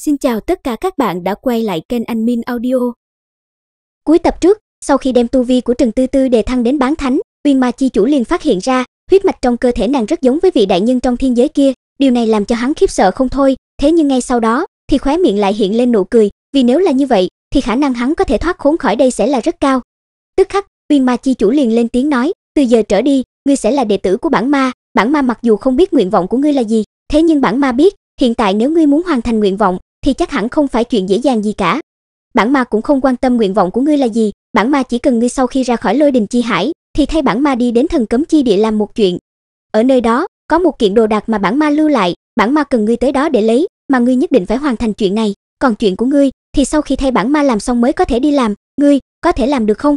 Xin chào tất cả các bạn đã quay lại kênh Anh Min Audio. Cuối tập trước, sau khi đem tu vi của Trần Tư Tư đề thăng đến bán thánh, Uyên Ma chi chủ liền phát hiện ra, huyết mạch trong cơ thể nàng rất giống với vị đại nhân trong thiên giới kia, điều này làm cho hắn khiếp sợ không thôi, thế nhưng ngay sau đó, thì khóe miệng lại hiện lên nụ cười, vì nếu là như vậy, thì khả năng hắn có thể thoát khốn khỏi đây sẽ là rất cao. Tức khắc, Uyên Ma chi chủ liền lên tiếng nói, từ giờ trở đi, ngươi sẽ là đệ tử của bản ma, bản ma mặc dù không biết nguyện vọng của ngươi là gì, thế nhưng bản ma biết, hiện tại nếu ngươi muốn hoàn thành nguyện vọng thì chắc hẳn không phải chuyện dễ dàng gì cả. Bản ma cũng không quan tâm nguyện vọng của ngươi là gì, bản ma chỉ cần ngươi sau khi ra khỏi Lôi Đình chi hải, thì thay bản ma đi đến thần cấm chi địa làm một chuyện. Ở nơi đó, có một kiện đồ đạc mà bản ma lưu lại, bản ma cần ngươi tới đó để lấy, mà ngươi nhất định phải hoàn thành chuyện này, còn chuyện của ngươi thì sau khi thay bản ma làm xong mới có thể đi làm, ngươi có thể làm được không?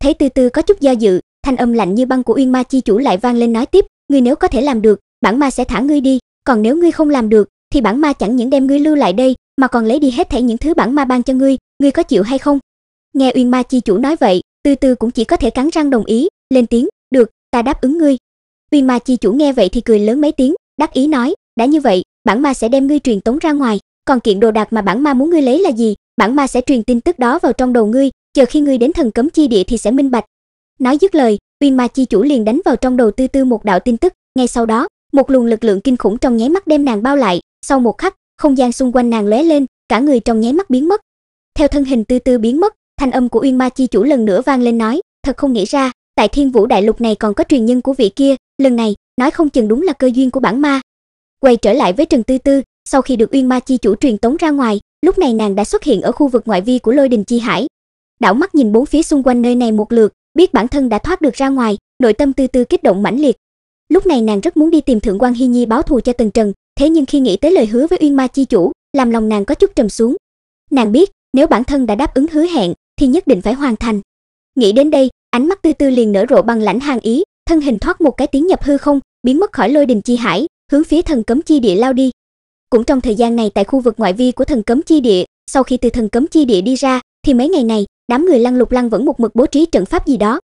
Thấy Tư Tư có chút do dự, thanh âm lạnh như băng của Uyên Ma chi chủ lại vang lên nói tiếp, ngươi nếu có thể làm được, bản ma sẽ thả ngươi đi, còn nếu ngươi không làm được thì bản ma chẳng những đem ngươi lưu lại đây mà còn lấy đi hết thảy những thứ bản ma ban cho ngươi, ngươi có chịu hay không? Nghe Uyên Ma chi chủ nói vậy, Tư Tư cũng chỉ có thể cắn răng đồng ý, lên tiếng, "Được, ta đáp ứng ngươi." Uyên Ma chi chủ nghe vậy thì cười lớn mấy tiếng, đắc ý nói, "Đã như vậy, bản ma sẽ đem ngươi truyền tống ra ngoài, còn kiện đồ đạc mà bản ma muốn ngươi lấy là gì, bản ma sẽ truyền tin tức đó vào trong đầu ngươi, chờ khi ngươi đến thần cấm chi địa thì sẽ minh bạch." Nói dứt lời, Uyên Ma chi chủ liền đánh vào trong đầu Tư Tư một đạo tin tức, ngay sau đó, một luồng lực lượng kinh khủng trong nháy mắt đem nàng bao lại, sau một khắc, không gian xung quanh nàng lóe lên, cả người trong nháy mắt biến mất. Theo thân hình từ từ biến mất, thanh âm của Uyên Ma chi chủ lần nữa vang lên nói, thật không nghĩ ra, tại Thiên Vũ đại lục này còn có truyền nhân của vị kia, lần này, nói không chừng đúng là cơ duyên của bản ma. Quay trở lại với Trần Tư Tư, sau khi được Uyên Ma chi chủ truyền tống ra ngoài, lúc này nàng đã xuất hiện ở khu vực ngoại vi của Lôi Đình chi hải. Đảo mắt nhìn bốn phía xung quanh nơi này một lượt, biết bản thân đã thoát được ra ngoài, nội tâm Tư Tư kích động mãnh liệt. Lúc này nàng rất muốn đi tìm Thượng quan Hi Nhi báo thù cho Tần Trần, thế nhưng khi nghĩ tới lời hứa với Uyên Ma chi chủ, làm lòng nàng có chút trầm xuống. Nàng biết, nếu bản thân đã đáp ứng hứa hẹn thì nhất định phải hoàn thành. Nghĩ đến đây, ánh mắt Tư Tư liền nở rộ bằng lãnh hàng ý, thân hình thoát một cái tiếng nhập hư không, biến mất khỏi Lôi Đình chi hải, hướng phía thần cấm chi địa lao đi. Cũng trong thời gian này tại khu vực ngoại vi của thần cấm chi địa, sau khi từ thần cấm chi địa đi ra, thì mấy ngày này, đám người Lăng Lục Lăng vẫn một mực bố trí trận pháp gì đó.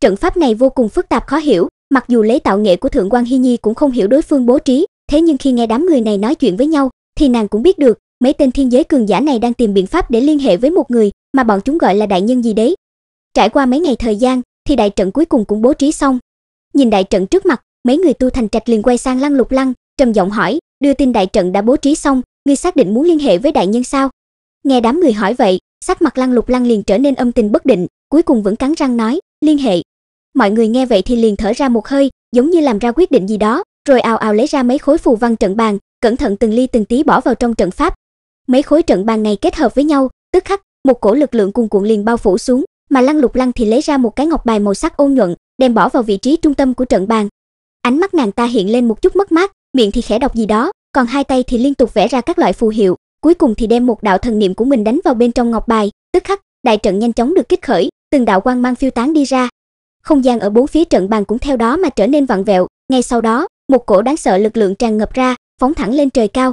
Trận pháp này vô cùng phức tạp khó hiểu, mặc dù lấy tạo nghệ của Thượng quan Hi Nhi cũng không hiểu đối phương bố trí, thế nhưng khi nghe đám người này nói chuyện với nhau, thì nàng cũng biết được, mấy tên thiên giới cường giả này đang tìm biện pháp để liên hệ với một người mà bọn chúng gọi là đại nhân gì đấy. Trải qua mấy ngày thời gian, thì đại trận cuối cùng cũng bố trí xong. Nhìn đại trận trước mặt, mấy người tu thành trạch liền quay sang Lăng Lục Lăng, trầm giọng hỏi, đưa tin đại trận đã bố trí xong, ngươi xác định muốn liên hệ với đại nhân sao? Nghe đám người hỏi vậy, sắc mặt Lăng Lục Lăng liền trở nên âm tình bất định, cuối cùng vẫn cắn răng nói, liên hệ. Mọi người nghe vậy thì liền thở ra một hơi, giống như làm ra quyết định gì đó, rồi ào ào lấy ra mấy khối phù văn trận bàn, cẩn thận từng ly từng tí bỏ vào trong trận pháp. Mấy khối trận bàn này kết hợp với nhau, tức khắc, một cổ lực lượng cuồn cuộn liền bao phủ xuống, mà Lăng Lục Lăng thì lấy ra một cái ngọc bài màu sắc ôn nhuận, đem bỏ vào vị trí trung tâm của trận bàn. Ánh mắt nàng ta hiện lên một chút mất mát, miệng thì khẽ đọc gì đó, còn hai tay thì liên tục vẽ ra các loại phù hiệu, cuối cùng thì đem một đạo thần niệm của mình đánh vào bên trong ngọc bài, tức khắc, đại trận nhanh chóng được kích khởi, từng đạo quang mang phiêu tán đi ra. Không gian ở bốn phía trận bàn cũng theo đó mà trở nên vặn vẹo, ngay sau đó, một cổ đáng sợ lực lượng tràn ngập ra, phóng thẳng lên trời cao.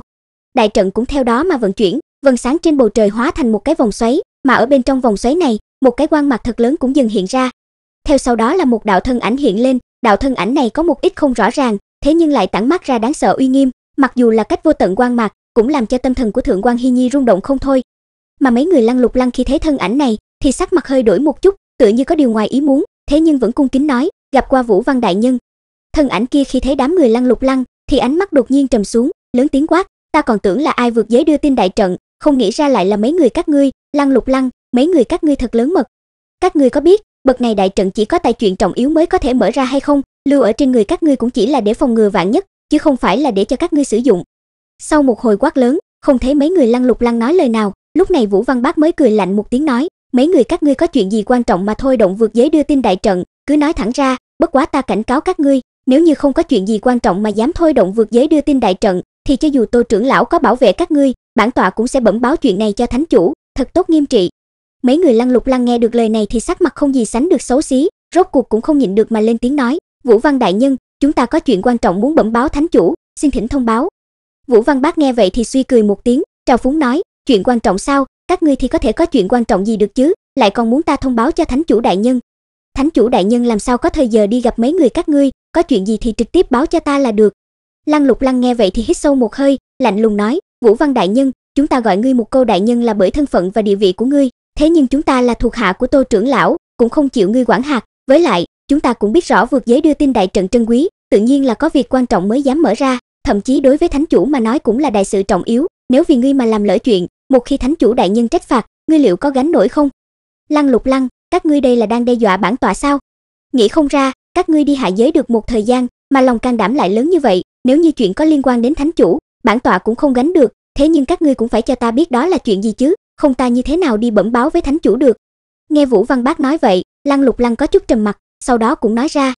Đại trận cũng theo đó mà vận chuyển, vầng sáng trên bầu trời hóa thành một cái vòng xoáy, mà ở bên trong vòng xoáy này, một cái quang mạc thật lớn cũng dần hiện ra. Theo sau đó là một đạo thân ảnh hiện lên, đạo thân ảnh này có một ít không rõ ràng, thế nhưng lại tản mát ra đáng sợ uy nghiêm, mặc dù là cách vô tận quang mạc, cũng làm cho tâm thần của thượng quan Hi Nhi rung động không thôi. Mà mấy người lăng lục lăng khi thấy thân ảnh này, thì sắc mặt hơi đổi một chút, tựa như có điều ngoài ý muốn, thế nhưng vẫn cung kính nói, gặp qua Vũ Văn đại nhân, thân ảnh kia khi thấy đám người lăn lục lăng thì ánh mắt đột nhiên trầm xuống lớn tiếng quát ta còn tưởng là ai vượt giới đưa tin đại trận không nghĩ ra lại là mấy người các ngươi lăn lục lăng mấy người các ngươi thật lớn mật các ngươi có biết bậc này đại trận chỉ có tài chuyện trọng yếu mới có thể mở ra hay không lưu ở trên người các ngươi cũng chỉ là để phòng ngừa vạn nhất chứ không phải là để cho các ngươi sử dụng sau một hồi quát lớn không thấy mấy người lăn lục lăng nói lời nào lúc này vũ văn bác mới cười lạnh một tiếng nói mấy người các ngươi có chuyện gì quan trọng mà thôi động vượt giới đưa tin đại trận cứ nói thẳng ra bất quá ta cảnh cáo các ngươi nếu như không có chuyện gì quan trọng mà dám thôi động vượt giới đưa tin đại trận, thì cho dù Tô trưởng lão có bảo vệ các ngươi, bản tọa cũng sẽ bẩm báo chuyện này cho thánh chủ, thật tốt nghiêm trị. Mấy người Lăng Lục Lăng nghe được lời này thì sắc mặt không gì sánh được xấu xí, rốt cuộc cũng không nhịn được mà lên tiếng nói, "Vũ Văn đại nhân, chúng ta có chuyện quan trọng muốn bẩm báo thánh chủ, xin thỉnh thông báo." Vũ Văn Bác nghe vậy thì suy cười một tiếng, trào phúng nói, "Chuyện quan trọng sao, các ngươi thì có thể có chuyện quan trọng gì được chứ, lại còn muốn ta thông báo cho thánh chủ đại nhân, Thánh chủ đại nhân làm sao có thời giờ đi gặp mấy người các ngươi, có chuyện gì thì trực tiếp báo cho ta là được. Lăng Lục Lăng nghe vậy thì hít sâu một hơi, lạnh lùng nói, Vũ Văn đại nhân, chúng ta gọi ngươi một câu đại nhân là bởi thân phận và địa vị của ngươi, thế nhưng chúng ta là thuộc hạ của Tô trưởng lão, cũng không chịu ngươi quản hạt, với lại, chúng ta cũng biết rõ vượt giới đưa tin đại trận trân quý, tự nhiên là có việc quan trọng mới dám mở ra, thậm chí đối với thánh chủ mà nói cũng là đại sự trọng yếu, nếu vì ngươi mà làm lỡ chuyện, một khi thánh chủ đại nhân trách phạt, ngươi liệu có gánh nổi không? Lăng Lục Lăng, các ngươi đây là đang đe dọa bản tọa sao? Nghĩ không ra, các ngươi đi hạ giới được một thời gian, mà lòng can đảm lại lớn như vậy, nếu như chuyện có liên quan đến thánh chủ, bản tọa cũng không gánh được, thế nhưng các ngươi cũng phải cho ta biết đó là chuyện gì chứ, không ta như thế nào đi bẩm báo với thánh chủ được. Nghe Vũ Văn Bác nói vậy, Lăng Lục Lăng có chút trầm mặt, sau đó cũng nói ra.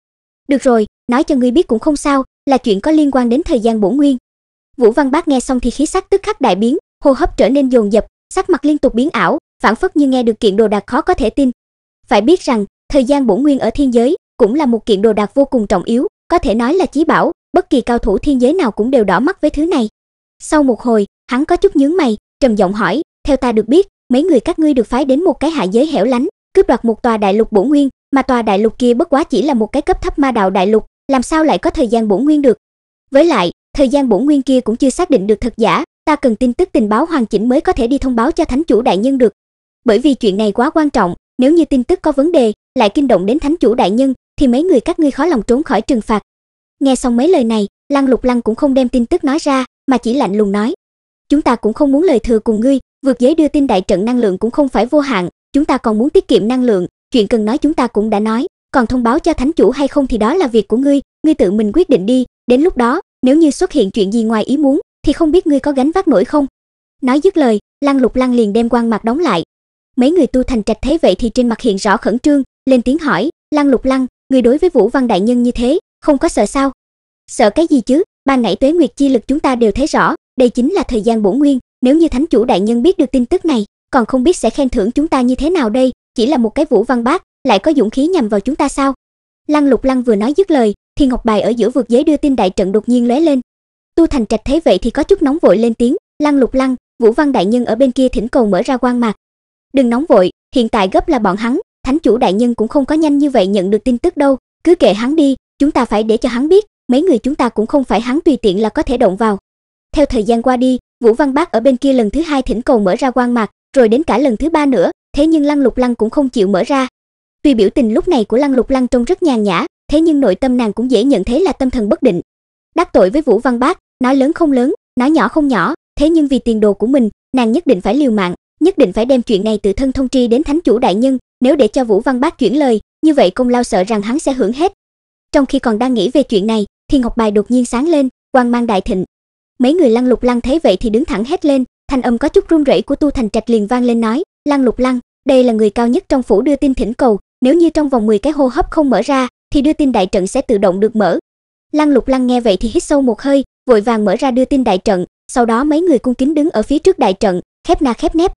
Được rồi, nói cho ngươi biết cũng không sao, là chuyện có liên quan đến thời gian bổ nguyên. Vũ Văn Bác nghe xong thì khí sắc tức khắc đại biến, hô hấp trở nên dồn dập, sắc mặt liên tục biến ảo, phản phất như nghe được kiện đồ đạc khó có thể tin, phải biết rằng, thời gian bổ nguyên ở thiên giới cũng là một kiện đồ đạc vô cùng trọng yếu, có thể nói là chí bảo, bất kỳ cao thủ thiên giới nào cũng đều đỏ mắt với thứ này. Sau một hồi, hắn có chút nhướng mày, trầm giọng hỏi, theo ta được biết, mấy người các ngươi được phái đến một cái hạ giới hẻo lánh, cướp đoạt một tòa đại lục bổ nguyên, mà tòa đại lục kia bất quá chỉ là một cái cấp thấp ma đạo đại lục, làm sao lại có thời gian bổ nguyên được? Với lại, thời gian bổ nguyên kia cũng chưa xác định được thật giả, ta cần tin tức tình báo hoàn chỉnh mới có thể đi thông báo cho thánh chủ đại nhân được. Bởi vì chuyện này quá quan trọng, nếu như tin tức có vấn đề, lại kinh động đến thánh chủ đại nhân thì mấy người các ngươi khó lòng trốn khỏi trừng phạt. Nghe xong mấy lời này, Lăng Lục Lăng cũng không đem tin tức nói ra, mà chỉ lạnh lùng nói: "Chúng ta cũng không muốn lời thừa cùng ngươi, vượt giới đưa tin đại trận năng lượng cũng không phải vô hạn, chúng ta còn muốn tiết kiệm năng lượng, chuyện cần nói chúng ta cũng đã nói, còn thông báo cho thánh chủ hay không thì đó là việc của ngươi, ngươi tự mình quyết định đi, đến lúc đó, nếu như xuất hiện chuyện gì ngoài ý muốn thì không biết ngươi có gánh vác nổi không?" Nói dứt lời, Lăng Lục Lăng liền đem quan mặt đóng lại, Mấy người tu thành trạch thấy vậy thì trên mặt hiện rõ khẩn trương, lên tiếng hỏi, "Lăng Lục Lăng, người đối với Vũ Văn đại nhân như thế, không có sợ sao?" "Sợ cái gì chứ, ban nãy tuế nguyệt chi lực chúng ta đều thấy rõ, đây chính là thời gian bổ nguyên, nếu như thánh chủ đại nhân biết được tin tức này, còn không biết sẽ khen thưởng chúng ta như thế nào đây, chỉ là một cái Vũ Văn bác, lại có dũng khí nhằm vào chúng ta sao?" Lăng Lục Lăng vừa nói dứt lời, thì ngọc bài ở giữa vực giới đưa tin đại trận đột nhiên lóe lên. Tu Thành Trạch thấy vậy thì có chút nóng vội lên tiếng, "Lăng Lục Lăng, Vũ Văn đại nhân ở bên kia thỉnh cầu mở ra quan mạc, đừng nóng vội, hiện tại gấp là bọn hắn, thánh chủ đại nhân cũng không có nhanh như vậy nhận được tin tức đâu, cứ kệ hắn đi, chúng ta phải để cho hắn biết, mấy người chúng ta cũng không phải hắn tùy tiện là có thể động vào. Theo thời gian qua đi, Vũ Văn Bác ở bên kia lần thứ hai thỉnh cầu mở ra quan mạc, rồi đến cả lần thứ ba nữa, thế nhưng Lăng Lục Lăng cũng không chịu mở ra. Tuy biểu tình lúc này của Lăng Lục Lăng trông rất nhàn nhã, thế nhưng nội tâm nàng cũng dễ nhận thấy là tâm thần bất định. Đắc tội với Vũ Văn Bác, nói lớn không lớn, nói nhỏ không nhỏ, thế nhưng vì tiền đồ của mình, nàng nhất định phải liều mạng, nhất định phải đem chuyện này từ thân thông tri đến thánh chủ đại nhân nếu để cho vũ văn bác chuyển lời như vậy công lao sợ rằng hắn sẽ hưởng hết trong khi còn đang nghĩ về chuyện này thì ngọc bài đột nhiên sáng lên quang mang đại thịnh mấy người lăng lục lăng thấy vậy thì đứng thẳng hét lên thanh âm có chút run rẩy của tu thành trạch liền vang lên nói lăng lục lăng đây là người cao nhất trong phủ đưa tin thỉnh cầu nếu như trong vòng 10 cái hô hấp không mở ra thì đưa tin đại trận sẽ tự động được mở lăng lục lăng nghe vậy thì hít sâu một hơi vội vàng mở ra đưa tin đại trận sau đó mấy người cung kính đứng ở phía trước đại trận khép na khép nép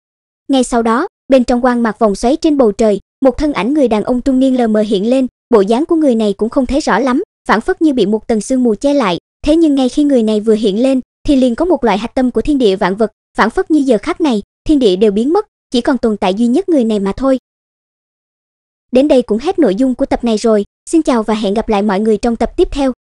ngay sau đó, bên trong quang mạc vòng xoáy trên bầu trời, một thân ảnh người đàn ông trung niên lờ mờ hiện lên, bộ dáng của người này cũng không thấy rõ lắm, phản phất như bị một tầng sương mù che lại, thế nhưng ngay khi người này vừa hiện lên, thì liền có một loại hạch tâm của thiên địa vạn vật, phản phất như giờ khắc này, thiên địa đều biến mất, chỉ còn tồn tại duy nhất người này mà thôi. Đến đây cũng hết nội dung của tập này rồi, xin chào và hẹn gặp lại mọi người trong tập tiếp theo.